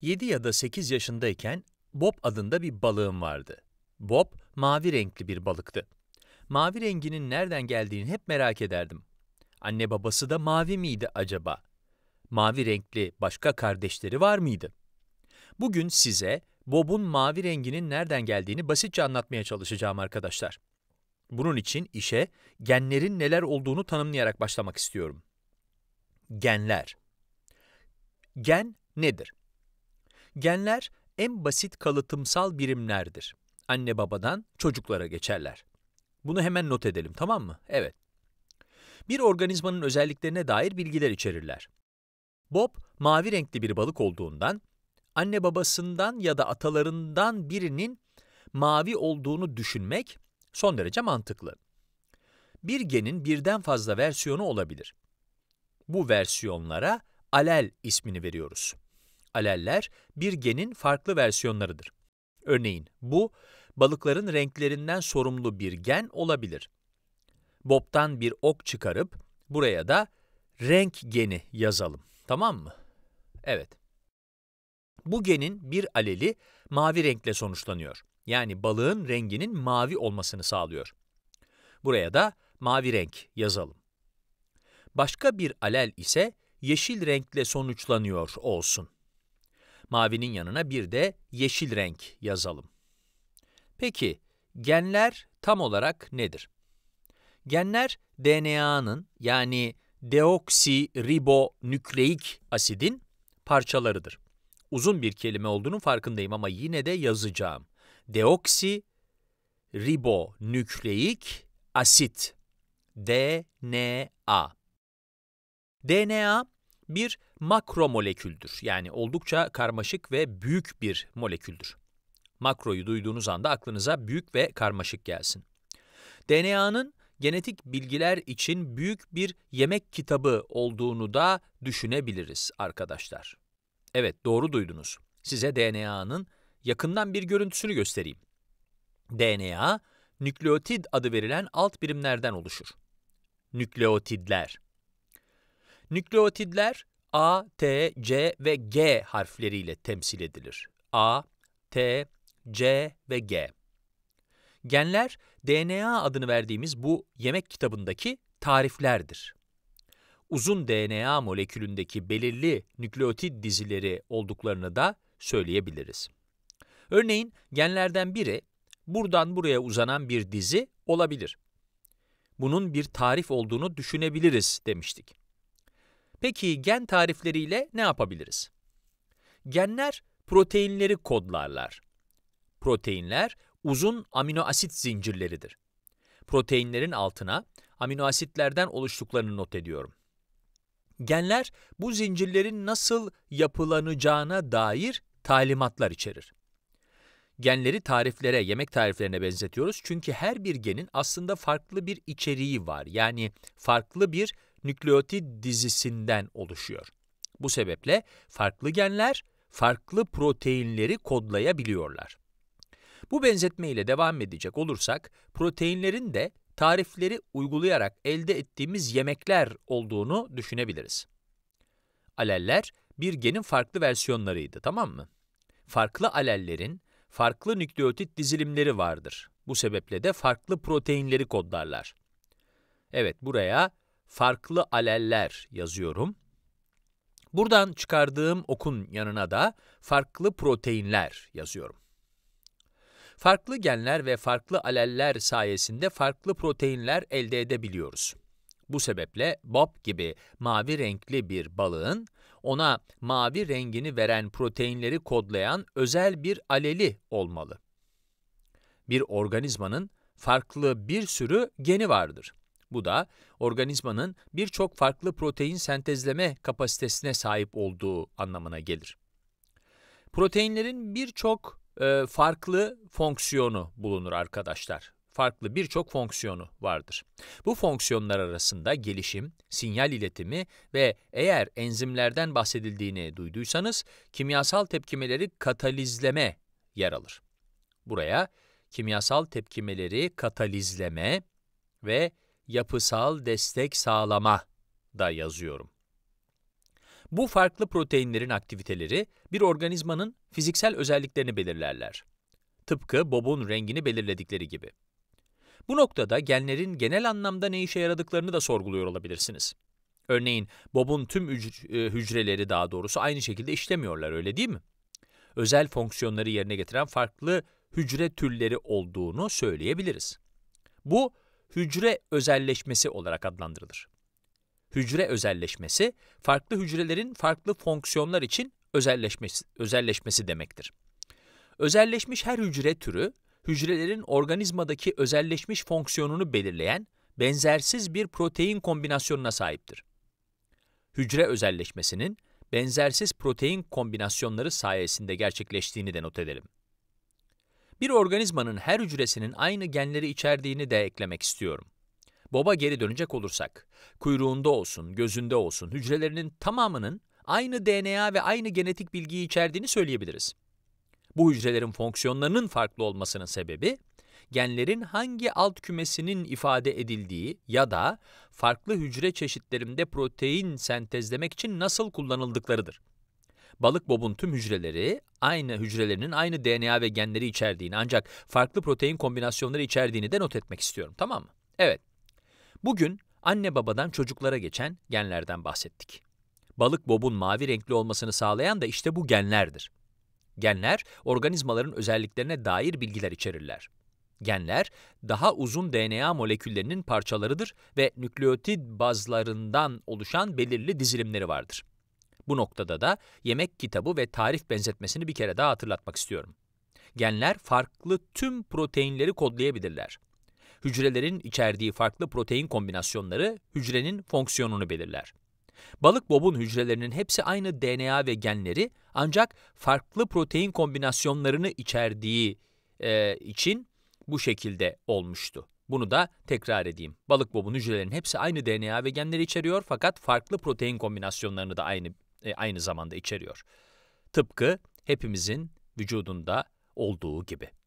7 ya da 8 yaşındayken Bob adında bir balığım vardı. Bob, mavi renkli bir balıktı. Mavi renginin nereden geldiğini hep merak ederdim. Anne babası da mavi miydi acaba? Mavi renkli başka kardeşleri var mıydı? Bugün size Bob'un mavi renginin nereden geldiğini basitçe anlatmaya çalışacağım arkadaşlar. Bunun için işe genlerin neler olduğunu tanımlayarak başlamak istiyorum. Genler Gen nedir? Genler en basit kalıtımsal birimlerdir. Anne babadan çocuklara geçerler. Bunu hemen not edelim tamam mı? Evet. Bir organizmanın özelliklerine dair bilgiler içerirler. Bob mavi renkli bir balık olduğundan anne babasından ya da atalarından birinin mavi olduğunu düşünmek son derece mantıklı. Bir genin birden fazla versiyonu olabilir. Bu versiyonlara alel ismini veriyoruz. Aleller bir genin farklı versiyonlarıdır. Örneğin bu, balıkların renklerinden sorumlu bir gen olabilir. Bob'tan bir ok çıkarıp buraya da renk geni yazalım. Tamam mı? Evet. Bu genin bir aleli mavi renkle sonuçlanıyor. Yani balığın renginin mavi olmasını sağlıyor. Buraya da mavi renk yazalım. Başka bir alel ise yeşil renkle sonuçlanıyor olsun. Mavinin yanına bir de yeşil renk yazalım. Peki, genler tam olarak nedir? Genler DNA'nın yani deoksiribonükleik asidin parçalarıdır. Uzun bir kelime olduğunun farkındayım ama yine de yazacağım. Deoksiribonükleik asit. DNA. DNA bir makromoleküldür. Yani oldukça karmaşık ve büyük bir moleküldür. Makroyu duyduğunuz anda aklınıza büyük ve karmaşık gelsin. DNA'nın genetik bilgiler için büyük bir yemek kitabı olduğunu da düşünebiliriz arkadaşlar. Evet doğru duydunuz. Size DNA'nın yakından bir görüntüsünü göstereyim. DNA, nükleotid adı verilen alt birimlerden oluşur. Nükleotidler Nükleotidler, A, T, C ve G harfleriyle temsil edilir. A, T, C ve G. Genler, DNA adını verdiğimiz bu yemek kitabındaki tariflerdir. Uzun DNA molekülündeki belirli nükleotid dizileri olduklarını da söyleyebiliriz. Örneğin genlerden biri buradan buraya uzanan bir dizi olabilir. Bunun bir tarif olduğunu düşünebiliriz demiştik. Peki gen tarifleriyle ne yapabiliriz? Genler proteinleri kodlarlar. Proteinler uzun amino asit zincirleridir. Proteinlerin altına amino asitlerden oluştuklarını not ediyorum. Genler bu zincirlerin nasıl yapılanacağına dair talimatlar içerir. Genleri tariflere, yemek tariflerine benzetiyoruz çünkü her bir genin aslında farklı bir içeriği var. Yani farklı bir Nükleotit dizisinden oluşuyor. Bu sebeple farklı genler farklı proteinleri kodlayabiliyorlar. Bu benzetme ile devam edecek olursak proteinlerin de tarifleri uygulayarak elde ettiğimiz yemekler olduğunu düşünebiliriz. Aleller bir genin farklı versiyonlarıydı, tamam mı? Farklı alellerin farklı nükleotit dizilimleri vardır. Bu sebeple de farklı proteinleri kodlarlar. Evet, buraya farklı aleller yazıyorum. Buradan çıkardığım okun yanına da farklı proteinler yazıyorum. Farklı genler ve farklı aleller sayesinde farklı proteinler elde edebiliyoruz. Bu sebeple bob gibi mavi renkli bir balığın, ona mavi rengini veren proteinleri kodlayan özel bir aleli olmalı. Bir organizmanın farklı bir sürü geni vardır. Bu da organizmanın birçok farklı protein sentezleme kapasitesine sahip olduğu anlamına gelir. Proteinlerin birçok e, farklı fonksiyonu bulunur arkadaşlar. Farklı birçok fonksiyonu vardır. Bu fonksiyonlar arasında gelişim, sinyal iletimi ve eğer enzimlerden bahsedildiğini duyduysanız kimyasal tepkimeleri katalizleme yer alır. Buraya kimyasal tepkimeleri katalizleme ve yapısal destek sağlama da yazıyorum. Bu farklı proteinlerin aktiviteleri bir organizmanın fiziksel özelliklerini belirlerler. Tıpkı bobun rengini belirledikleri gibi. Bu noktada genlerin genel anlamda ne işe yaradıklarını da sorguluyor olabilirsiniz. Örneğin bobun tüm e, hücreleri daha doğrusu aynı şekilde işlemiyorlar öyle değil mi? Özel fonksiyonları yerine getiren farklı hücre türleri olduğunu söyleyebiliriz. Bu hücre özelleşmesi olarak adlandırılır. Hücre özelleşmesi, farklı hücrelerin farklı fonksiyonlar için özelleşmesi, özelleşmesi demektir. Özelleşmiş her hücre türü, hücrelerin organizmadaki özelleşmiş fonksiyonunu belirleyen benzersiz bir protein kombinasyonuna sahiptir. Hücre özelleşmesinin benzersiz protein kombinasyonları sayesinde gerçekleştiğini de not edelim. Bir organizmanın her hücresinin aynı genleri içerdiğini de eklemek istiyorum. Boba geri dönecek olursak, kuyruğunda olsun, gözünde olsun, hücrelerinin tamamının aynı DNA ve aynı genetik bilgiyi içerdiğini söyleyebiliriz. Bu hücrelerin fonksiyonlarının farklı olmasının sebebi, genlerin hangi alt kümesinin ifade edildiği ya da farklı hücre çeşitlerinde protein sentezlemek için nasıl kullanıldıklarıdır. Balık bobun tüm hücreleri aynı hücrelerinin aynı DNA ve genleri içerdiğini ancak farklı protein kombinasyonları içerdiğini de not etmek istiyorum tamam mı? Evet. Bugün anne babadan çocuklara geçen genlerden bahsettik. Balık bobun mavi renkli olmasını sağlayan da işte bu genlerdir. Genler, organizmaların özelliklerine dair bilgiler içerirler. Genler, daha uzun DNA moleküllerinin parçalarıdır ve nükleotid bazlarından oluşan belirli dizilimleri vardır. Bu noktada da yemek kitabı ve tarif benzetmesini bir kere daha hatırlatmak istiyorum. Genler farklı tüm proteinleri kodlayabilirler. Hücrelerin içerdiği farklı protein kombinasyonları hücrenin fonksiyonunu belirler. Balık bobun hücrelerinin hepsi aynı DNA ve genleri ancak farklı protein kombinasyonlarını içerdiği e, için bu şekilde olmuştu. Bunu da tekrar edeyim. Balık bobun hücrelerinin hepsi aynı DNA ve genleri içeriyor fakat farklı protein kombinasyonlarını da aynı e, aynı zamanda içeriyor. Tıpkı hepimizin vücudunda olduğu gibi.